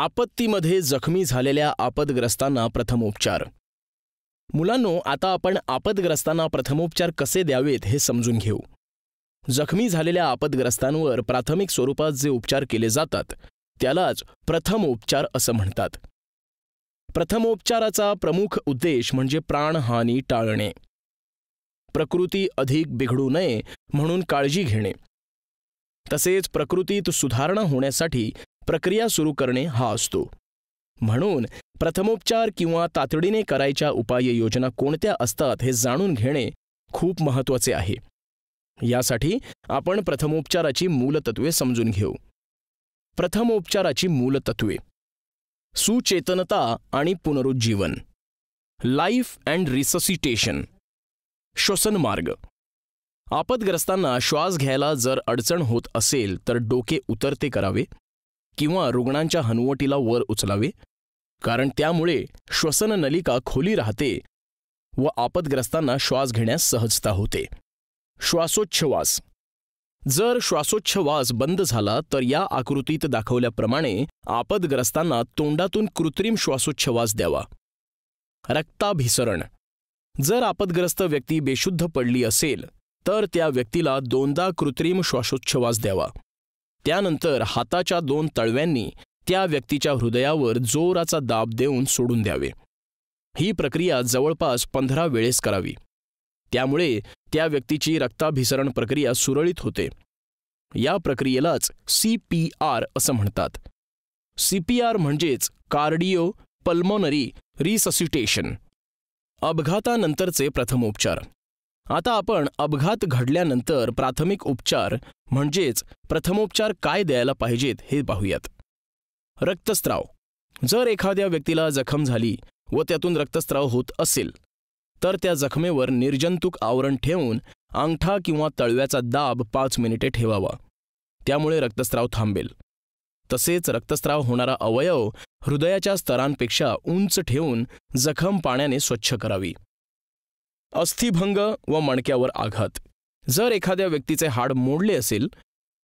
आपत्तीमध्ये जखमी झालेल्या आपदग्रस्तांना प्रथमोपचार मुलांनो आता आपण आपदग्रस्तांना प्रथमोपचार कसे द्यावेत हे समजून घेऊ जखमी झालेल्या आपदग्रस्तांवर प्राथमिक स्वरूपात जे उपचार केले जातात त्यालाच प्रथमोपचार असं म्हणतात प्रथमोपचाराचा प्रमुख उद्देश म्हणजे प्राणहानी टाळणे प्रकृती अधिक बिघडू नये म्हणून काळजी घेणे तसेच प्रकृतीत सुधारणा होण्यासाठी प्रक्रिया सुरू करणे हा असतो म्हणून प्रथमोपचार किंवा तातडीने करायच्या उपाययोजना कोणत्या असतात हे जाणून घेणे खूप महत्त्वाचे आहे यासाठी आपण प्रथमोपचाराची मूलतत्वे समजून घेऊ प्रथमोपचाराची मूलतत्वे सुचेतनता आणि पुनरुज्जीवन लाईफ अँड रिससिटेशन श्वसनमार्ग आपदग्रस्तांना श्वास घ्यायला जर अडचण होत असेल तर डोके उतरते करावे किंवा रुग्णांच्या हनुवटीला वर उचलावे कारण त्यामुळे श्वसन नलिका खोली राहते व आपदग्रस्तांना श्वास घेण्यास सहजता होते श्वासोच्छवास जर श्वासोच्छवास बंद झाला तर या आकृतीत दाखवल्याप्रमाणे आपदग्रस्तांना तोंडातून कृत्रिम श्वासोच्छवास द्यावा रक्ताभिसरण जर आपदग्रस्त व्यक्ती बेशुद्ध पडली असेल तर त्या व्यक्तीला दोनदा कृत्रिम श्वासोच्छवास द्यावा त्यानंतर हाताच्या दोन तळव्यांनी त्या व्यक्तीच्या हृदयावर जोराचा दाब देऊन सोडून द्यावे ही प्रक्रिया जवळपास पंधरा वेळेस करावी त्यामुळे त्या व्यक्तीची रक्ताभिसरण प्रक्रिया सुरळीत होते या प्रक्रियेलाच सी पी आर असं म्हणतात सी पी आर म्हणजेच कार्डिओ पल्मोनरी रिससिटेशन अपघातानंतरचे प्रथमोपचार आता आपण अपघात घडल्यानंतर प्राथमिक उपचार म्हणजेच प्रथमोपचार काय द्यायला पाहिजेत हे पाहूयात रक्तस्राव जर एखाद्या व्यक्तीला जखम झाली व त्यातून रक्तस्राव होत असेल तर त्या जखमेवर निर्जंतुक आवरण ठेवून अंगठा किंवा तळव्याचा दाब पाच मिनिटे ठेवावा त्यामुळे रक्तस्राव थांबेल तसेच रक्तस्राव होणारा अवयव हृदयाच्या स्तरांपेक्षा उंच ठेवून जखम पाण्याने स्वच्छ करावी अस्थिभंग व मणक्यावर आघात जर एखाद्या व्यक्तीचे हाड मोडले असेल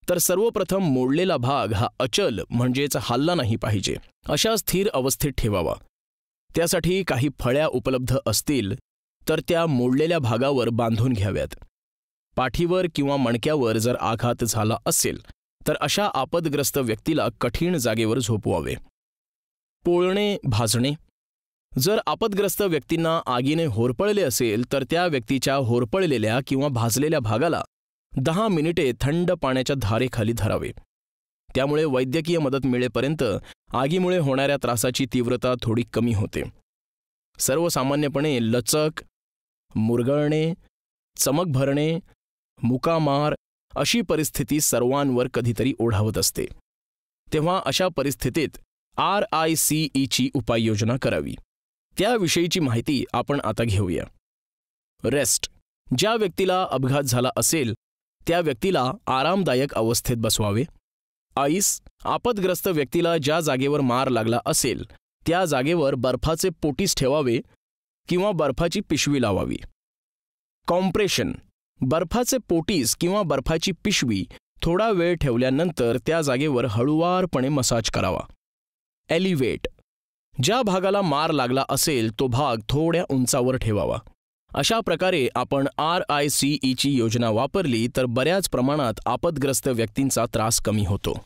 तर सर्वप्रथम मोडलेला भाग हा अचल म्हणजेच हल्ला नाही पाहिजे अशा स्थिर अवस्थेत ठेवावा त्यासाठी काही फळ्या उपलब्ध असतील तर त्या मोडलेल्या भागावर बांधून घ्याव्यात पाठीवर किंवा मणक्यावर जर आघात झाला असेल तर अशा आपदग्रस्त व्यक्तीला कठीण जागेवर झोपवावे पोळणे भाजणे जर आपदग्रस्त व्यक्तींना आगीने होरपळले असेल तर त्या व्यक्तीच्या होरपळलेल्या किंवा भाजलेल्या भागाला दहा मिनिटे थंड पाण्याच्या धारेखाली धरावे त्यामुळे वैद्यकीय मदत मिळेपर्यंत आगीमुळे होणाऱ्या त्रासाची तीव्रता थोडी कमी होते सर्वसामान्यपणे लचक मुरगळणे चमक भरणे मुकामार अशी परिस्थिती सर्वांवर कधीतरी ओढावत असते तेव्हा अशा परिस्थितीत आर आय सी ईची उपाययोजना करावी त्याविषयीची माहिती आपण आता घेऊया रेस्ट ज्या व्यक्तीला अपघात झाला असेल त्या व्यक्तीला आरामदायक अवस्थेत बसवावे आईस आपदग्रस्त व्यक्तीला ज्या जागेवर मार लागला असेल त्या जागेवर बर्फाचे पोटीस ठेवावे किंवा बर्फाची पिशवी लावावी कॉम्प्रेशन बर्फाचे पोटीस किंवा बर्फाची पिशवी थोडा वेळ ठेवल्यानंतर त्या जागेवर हळुवारपणे मसाज करावा एलिव्हेट ज्या भागाला मार लागला असेल तो भाग थोड्या उंचावर ठेवावा अशा प्रकारे आपण आर आय सी ईची योजना वापरली तर बऱ्याच प्रमाणात आपदग्रस्त व्यक्तींचा त्रास कमी होतो